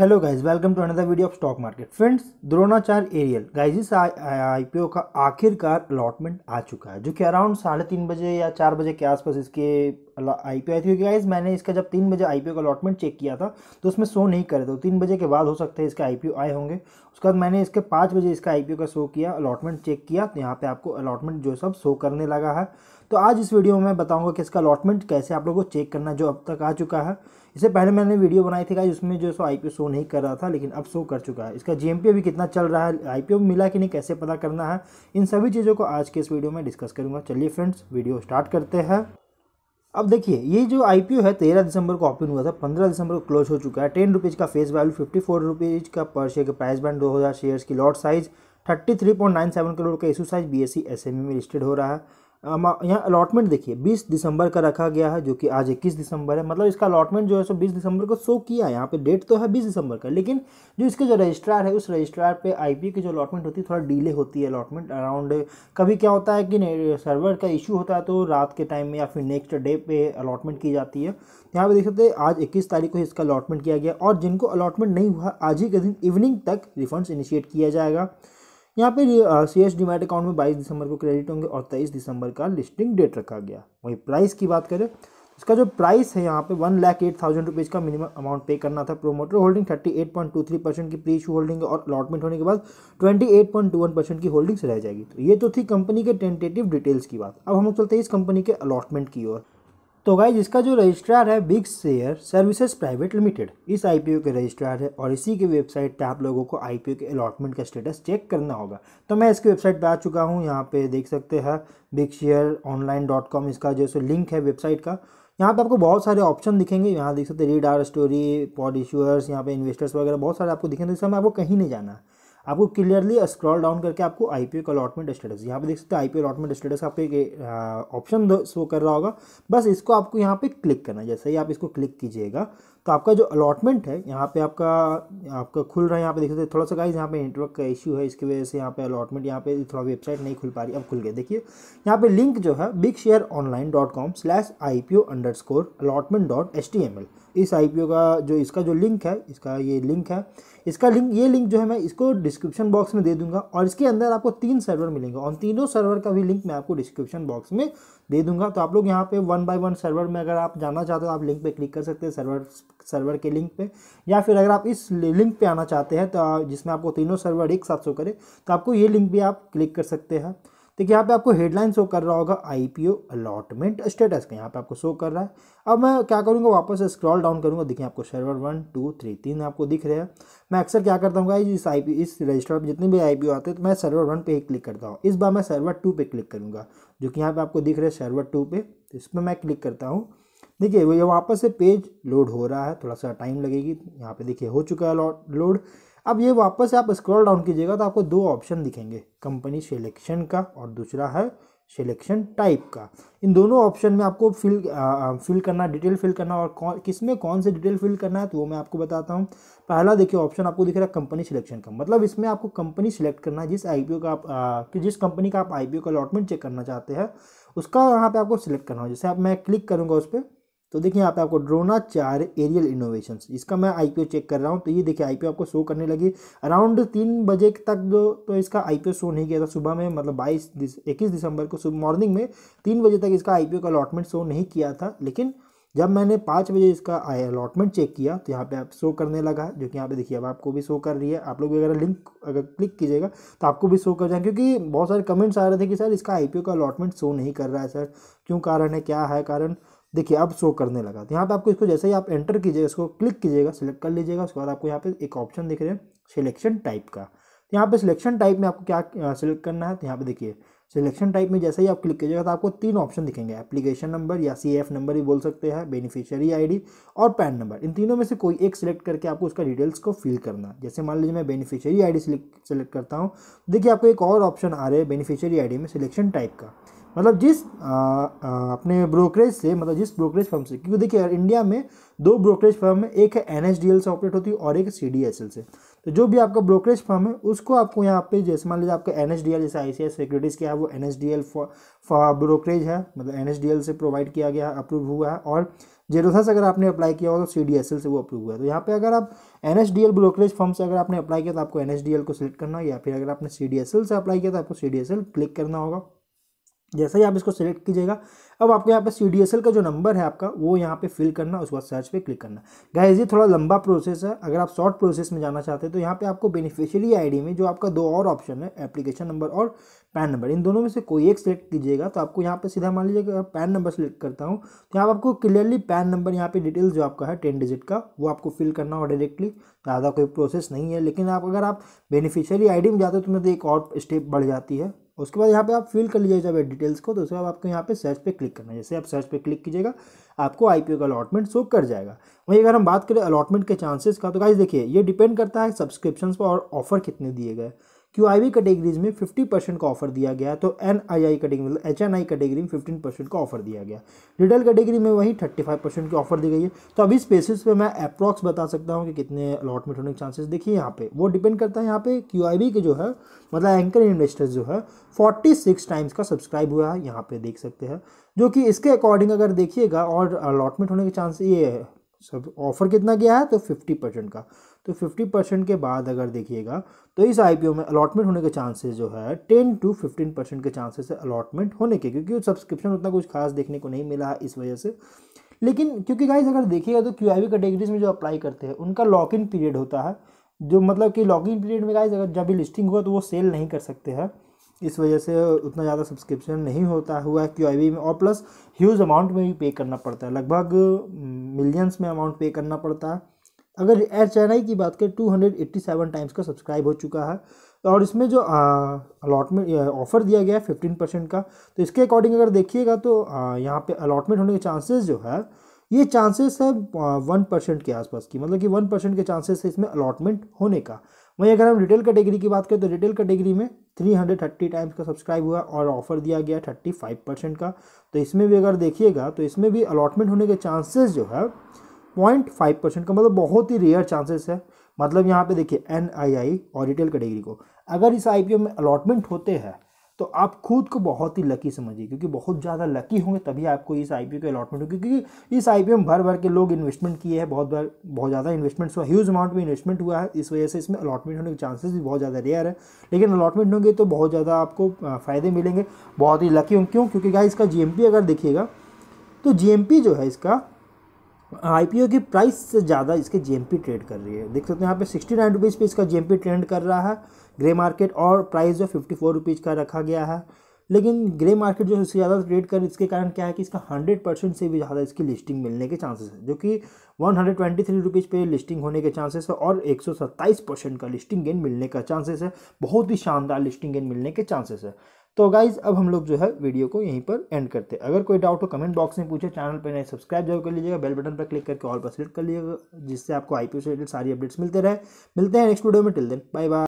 hello guys welcome to another video of stock market friends Dronacharya aerial guys इस IPO का आखिरकार allotment आ चुका है जो कि अराउंड साढ़े तीन बजे या चार बजे के आसपास इसके आई पी आई थी क्योंकि गाइज मैंने इसका जब तीन बजे आई पी ओ का अलॉटमेंट चेक किया था तो उसमें शो नहीं करे तो तीन बजे के बाद हो सकता है इसके आई पी ओ आए होंगे उसके बाद मैंने इसके पाँच बजे इसका आई पी ओ का शो किया अलॉटमेंट चेक किया तो यहाँ पर आपको अलॉटमेंट जो सब शो करने लगा है तो आज इस वीडियो में मैं बताऊँगा कि इसका अलॉटमेंट कैसे आप लोगों को चेक करना जो अब तक आ चुका है इससे पहले मैंने वीडियो बनाई थी गाइज उसमें जो सो आई पी ओ शो नहीं कर रहा था लेकिन अब शो कर चुका है इसका जीएमपी पी अभी कितना चल रहा है आई पी ओ मिला कि नहीं कैसे पता करना है इन सभी चीज़ों को आज के इस वीडियो में डिस्कस करूँगा चलिए फ्रेंड्स वीडियो स्टार्ट करते हैं अब देखिए ये जो आई है तेरह दिसंबर को ओपन हुआ था पंद्रह दिसंबर को क्लोज हो चुका है टेन रुपीज़ का face value fifty four rupees का पर शेयर का प्राइस बैंड दो हज़ार शेयर्स की lot size thirty three point nine seven crore का issue size B S C S M में लिस्टेड हो रहा है यहाँ अलॉटमेंट देखिए 20 दिसंबर का रखा गया है जो कि आज 21 दिसंबर है मतलब इसका अलॉटमेंट जो है सो 20 दिसंबर को शो किया है यहाँ पे डेट तो है 20 दिसंबर का लेकिन जो इसके जो रजिस्ट्रार है उस रजिस्ट्रार पे आईपी की जो अलॉटमेंट होती है थोड़ा डिले होती है अलॉटमेंट अराउंड कभी क्या होता है कि सर्वर का इशू होता है तो रात के टाइम में या फिर नेक्स्ट डे पे अलॉटमेंट की जाती है यहाँ पर देख सकते हैं आज इक्कीस तारीख को इसका अलॉटमेंट किया गया और जिनको अलॉटमेंट नहीं हुआ आज ही के दिन इवनिंग तक रिफंड्स इनिशिएट किया जाएगा यहाँ पे सी एस डीमेट अकाउंट में 22 दिसंबर को क्रेडिट होंगे और 23 दिसंबर का लिस्टिंग डेट रखा गया वहीं प्राइस की बात करें इसका जो प्राइस है यहाँ पे one lakh eight thousand rupees का मिनिमम अमाउंट पे करना था promoter holding thirty eight point two three percent की प्री इशू होल्डिंग और अलॉटमेंट होने के बाद twenty eight point two one percent की होल्डिंग्स रह जाएगी तो ये तो थी कंपनी के टेंटेटिव डिटेल्स की बात अब हम लोग चलते हैं इस कंपनी के अलॉटमेंट की ओर तो गाइज इसका जो रजिस्ट्रार है Bigshare services private limited इस आईपीओ के रजिस्ट्रार है और इसी की वेबसाइट पे आप लोगों को आईपीओ के अलॉटमेंट का स्टेटस चेक करना होगा तो मैं इसकी वेबसाइट पे आ चुका हूँ यहाँ पे देख सकते हैं Bigshare online dot com इसका जो लिंक है वेबसाइट का यहाँ पे आपको बहुत सारे ऑप्शन दिखेंगे यहाँ देख सकते हैं रीड आर स्टोरी पॉड इशूअर्स यहाँ पे इन्वेस्टर्स वगैरह बहुत सारे आपको दिखेंगे तो इस समय आपको कहीं नहीं जाना आपको क्लियरली स्क्रॉल डाउन करके आपको आई पी अलॉटमेंट स्टेटस यहाँ पे देख सकते हैं आई पी अलॉटमेंट स्टेटस आपको एक ऑप्शन शो कर रहा होगा बस इसको आपको यहाँ पे क्लिक करना है जैसे ही आप इसको क्लिक कीजिएगा तो आपका जो अलॉटमेंट है यहाँ पे आपका आपका खुल रहा है यहाँ पे देख सकते थोड़ा सा गाइज यहाँ पे नेटवर्क का इशू है इसकी वजह से यहाँ पे अलॉटमेंट यहाँ पे थोड़ा वेबसाइट नहीं खुल पा रही अब खुल गया देखिए यहाँ पे लिंक जो है Bigshare online dot com slash I P O underscore allotment dot H T M L इस आई पी ओ का जो इसका जो लिंक है इसका ये लिंक है इसका लिंक ये लिंक जो है मैं इसको डिस्क्रिप्शन बॉक्स में दे दूंगा और इसके अंदर आपको तीन सर्वर मिलेंगे और तीनों सर्वर का भी लिंक मैं आपको डिस्क्रिप्शन बॉक्स में दे दूंगा तो आप लोग यहाँ पे वन बाय वन सर्वर में अगर आप जाना चाहते हो आप लिंक पे क्लिक कर सकते हैं सर्वर सर्वर के लिंक पे या फिर अगर आप इस लिंक पे आना चाहते हैं तो जिसमें आपको तीनों सर्वर एक साथ शो करे तो आपको ये लिंक भी आप क्लिक कर सकते हैं तो यहाँ पे आपको हेडलाइन शो कर रहा होगा I P O allotment status का यहाँ पे आपको शो कर रहा है अब मैं क्या करूँगा वापस स्क्रॉल डाउन करूँगा देखिए आपको सर्वर वन टू थ्री तीन आपको दिख रहे हैं मैं अक्सर क्या करता हूँ इस आई पी इस रजिस्टर पर जितने भी आई पी ओ आते हैं तो मैं सर्वर वन पे ही क्लिक करता हूँ इस बार मैं सर्वर टू पर क्लिक करूँगा जो कि यहाँ पर आपको दिख रहा है सर्वर टू पर तो इस पर मैं क्लिक करता हूँ देखिए ये वापस से पेज लोड हो रहा है थोड़ा सा टाइम लगेगी यहाँ पे देखिए हो चुका है लोड अब ये वापस से आप स्क्रॉल डाउन कीजिएगा तो आपको दो ऑप्शन दिखेंगे कंपनी सिलेक्शन का और दूसरा है सिलेक्शन टाइप का इन दोनों ऑप्शन में आपको फिल आ, फिल करना डिटेल फिल करना और कौन किस में कौन से डिटेल फिल करना है तो वो मैं आपको बताता हूँ पहला देखिए ऑप्शन आपको दिख रहा है कंपनी सिलेक्शन का मतलब इसमें आपको कंपनी सिलेक्ट करना है जिस आईपीओ का आप आ, कि जिस कंपनी का आप आईपीओ का अलॉटमेंट चेक करना चाहते हैं उसका यहाँ पे आपको सिलेक्ट करना हो जैसे आप मैं क्लिक करूँगा उस पर तो देखिए यहाँ पे आपको ड्रोना चार एरियल इनोवेशन इसका मैं आई चेक कर रहा हूँ तो ये देखिए आई आपको शो करने लगी अराउंड तीन बजे तक जो तो इसका आईपीओ शो नहीं किया था सुबह में मतलब बाईस इक्कीस दिसंबर को सुबह मॉर्निंग में तीन बजे तक इसका आई का अलॉटमेंट शो नहीं किया था लेकिन जब मैंने पाँच बजे इसका आई अलॉटमेंट चेक किया तो यहाँ पे आप शो करने लगा जो कि यहाँ पे देखिए अब आपको भी शो कर रही है आप लोग भी अगर लिंक अगर क्लिक कीजिएगा तो आपको भी शो कर जाए क्योंकि बहुत सारे कमेंट्स आ रहे थे कि सर इसका आईपीओ का अलॉटमेंट शो नहीं कर रहा है सर क्यों कारण है क्या है कारण देखिए अब शो करने लगा तो यहाँ पे आपको इसको जैसे ही आप एंटर कीजिएगा इसको क्लिक कीजिएगा सिलेक्ट कर लीजिएगा उसके बाद आपको यहाँ पे एक ऑप्शन दिख रहे हैं सिलेक्शन टाइप का तो यहाँ पे सिलेक्शन टाइप में आपको क्या सिलेक्ट करना है तो यहाँ पे देखिए सिलेक्शन टाइप में जैसे ही आप क्लिक कीजिएगा तो आपको तीन ऑप्शन दिखेंगे एप्लीकेशन नंबर या सी एफ नंबर भी बोल सकते हैं बेनिफिशियरी डी और पैन नंबर इन तीनों में से कोई एक सिलेक्ट करके आपको उसका डिटेल्स को फिल करना जैसे मान लीजिए मैं बेनिफिशियरी आई डी सिलेक्ट करता हूँ देखिए आपको एक और ऑप्शन आ रहा है बेनिफिशियरी डी में सिलेक्शन टाइप का मतलब जिस आ, आ, अपने ब्रोकरेज से मतलब जिस ब्रोकरेज फर्म से क्योंकि देखिए इंडिया में दो ब्रोकरेज फर्म है एक है एन से ऑपरेट होती है और एक सी से तो जो भी आपका ब्रोकरेज फर्म है उसको आपको यहाँ पे जैसे मान लीजिए आपका एन एच डी एल जैसे आई सी आई सिक्योरिटीज़ क्या है वो N H D L brokerage है मतलब एन एच डी एल से प्रोवाइड किया गया है अप्रूव हुआ है और से अगर आपने अप्लाई किया होगा तो सी डी एस एल से वो अप्रूव हुआ है तो यहाँ पे अगर आप N H D L brokerage firm से अगर आपने अप्लाई किया तो आपको एन एच डी एल को सिलेक्ट करना या फिर अगर आपने सी डी एस एल से अप्लाई किया तो आपको C D S L click करना होगा जैसे ही आप इसको सिलेक्ट कीजिएगा अब आपको यहाँ पे सी डी एस एल का जो नंबर है आपका वो यहाँ पे फिल करना उसके बाद सर्च पे क्लिक करना गाय ये थोड़ा लंबा प्रोसेस है अगर आप शॉर्ट प्रोसेस में जाना चाहते हैं तो यहाँ पे आपको बेनिफिशियरी आईडी में जो आपका दो और ऑप्शन है एप्लीकेशन नंबर और पैन नंबर इन दोनों में से कोई एक सिलेक्ट कीजिएगा तो आपको यहाँ पर सीधा मान लीजिए पैन नंबर सेलेक्ट करता हूँ तो यहाँ आपको क्लियरली पैन नंबर यहाँ पर डिटेल जो आपका है टेन डिजिट का वो आपको फिल करना हो डायरेक्टली ज़्यादा कोई प्रोसेस नहीं है लेकिन आप अगर आप बेनिफिशियरी आई में जाते हो तो मेरे मतलब एक और स्टेप बढ़ जाती है उसके बाद यहाँ पे आप फिल कर लीजिए जब डिटेल्स को तो उसके बाद आपको यहाँ पे सर्च पे क्लिक करना है जैसे आप सर्च पे क्लिक कीजिएगा आपको आईपीओ का अलॉटमेंट शो कर जाएगा वहीं अगर हम बात करें अलॉटमेंट के चांसेस का तो गाइज देखिए ये डिपेंड करता है सब्सक्रिप्शन पर और ऑफर कितने दिए गए क्यू आई वी कैटेगरीज में फिफ्टी परसेंट का ऑफर दिया गया तो एन आई आई कैटेगरी मतलब एच एन आई कैटेगरी में फिफ्टीन परसेंट का ऑफर दिया गया रिटेल कैटेगरी में वही फाइव परसेंट की ऑफर दी गई है तो अभी स्पेसिस पे मैं अप्रॉक्स बता सकता हूँ कि कितने अलॉटमेंट होने के चांसेस देखिए यहाँ पे वो डिपेंड करता है यहाँ पे क्यू आई वी के जो है मतलब एंकर इन्वेस्टर्स जो है फोर्टी सिक्स टाइम्स का सब्सक्राइब हुआ है यहाँ पे देख सकते हैं जो कि इसके अकॉर्डिंग अगर देखिएगा और अलॉटमेंट होने के चांस ये सब ऑफर कितना गया है तो फिफ्टी परसेंट का तो फिफ्टी परसेंट के बाद अगर देखिएगा तो इस आईपीओ में अलॉटमेंट होने के चांसेस जो है टेन टू फिफ्टीन परसेंट के चांसेस है अलॉटमेंट होने के क्योंकि सब्सक्रिप्शन उतना कुछ खास देखने को नहीं मिला है इस वजह से लेकिन क्योंकि गाइज अगर देखिएगा तो क्यू कैटेगरीज में जो अप्लाई करते हैं उनका लॉक इन पीरियड होता है जो मतलब कि लॉक इन पीरियड में गाइज अगर जब भी लिस्टिंग हुआ तो वो सेल नहीं कर सकते हैं इस वजह से उतना ज़्यादा सब्सक्रिप्शन नहीं होता हुआ क्यू आई में और प्लस ह्यूज अमाउंट में भी पे करना पड़ता है लगभग मिलियंस हम्म, में अमाउंट पे करना पड़ता है अगर एयर चेन्नई आई की बात करें two hundred eighty seven times का सब्सक्राइब हो चुका है और इसमें जो अलॉटमेंट ऑफ़र दिया गया है फिफ्टीन परसेंट का तो इसके अकॉर्डिंग अगर देखिएगा तो आ, यहाँ पे अलॉटमेंट होने के चांसेस जो है ये चांसेस है वन परसेंट के आसपास की मतलब कि वन परसेंट के चांसेस है इसमें अलॉटमेंट होने का वहीं अगर हम रिटेल कैटेगरी की बात करें तो रिटेल कैटेगरी में 330 टाइम्स का सब्सक्राइब हुआ और ऑफर दिया गया 35 परसेंट का तो इसमें भी अगर देखिएगा तो इसमें भी अलॉटमेंट होने के चांसेस जो है पॉइंट फाइव परसेंट का मतलब बहुत ही रेयर चांसेस है मतलब यहाँ पे देखिए एन आई आई और रिटेल कैटेगरी को अगर इस आई में अलॉटमेंट होते हैं तो आप खुद को बहुत ही लकी समझिए क्योंकि बहुत ज़्यादा लकी होंगे तभी आपको इस आई पी के अलॉटमेंट होगी क्योंकि इस आई पी ओ में भर भर के लोग इन्वेस्टमेंट किए हैं बहुत बार बहुत ज़्यादा इन्वेस्टमेंट हुआ ह्यूज अमाउंट में इन्वेस्टमेंट हुआ है इस वजह से इसमें अलॉटमेंट होने के चांसेस भी बहुत ज़्यादा रेयर है लेकिन अलॉटमेंट होंगे तो बहुत ज़्यादा आपको फ़ायदे मिलेंगे बहुत ही लकी होंगे क्यों क्योंकि क्या इसका जी अगर देखिएगा तो जी जो है इसका आई की प्राइस से ज़्यादा इसके जी ट्रेड कर रही है देख सकते हैं यहाँ पे सिक्सटी नाइन रुपीज़ पर इसका जी ट्रेंड कर रहा है ग्रे मार्केट और प्राइस जो फिफ्टी फोर रुपीज़ का रखा गया है लेकिन ग्रे मार्केट जो इससे ज़्यादा ट्रेड कर इसके कारण क्या है कि इसका हंड्रेड परसेंट से भी ज़्यादा इसकी लिस्टिंग मिलने के चांसेस है जो कि one hundred twenty three rupees पर लिस्टिंग होने के चांसेस है और एक सौ सत्ताईस परसेंट का लिस्टिंग गेन मिलने का चांसेस है बहुत ही शानदार लिस्टिंग गेन मिलने के चांसेस है तो गाइज अब हम लोग जो है वीडियो को यहीं पर एंड करते हैं अगर कोई डाउट हो कमेंट बॉक्स में पूछे चैनल पर नहीं सब्सक्राइब जरूर कर लीजिएगा बेल बटन पर क्लिक करके ऑल पर सेलेक्ट कर लीजिएगा जिससे आपको आईपीओ से रिलेटेड सारी अपडेट्स मिलते रहे मिलते हैं नेक्स्ट वीडियो में टिल देन बाय बाय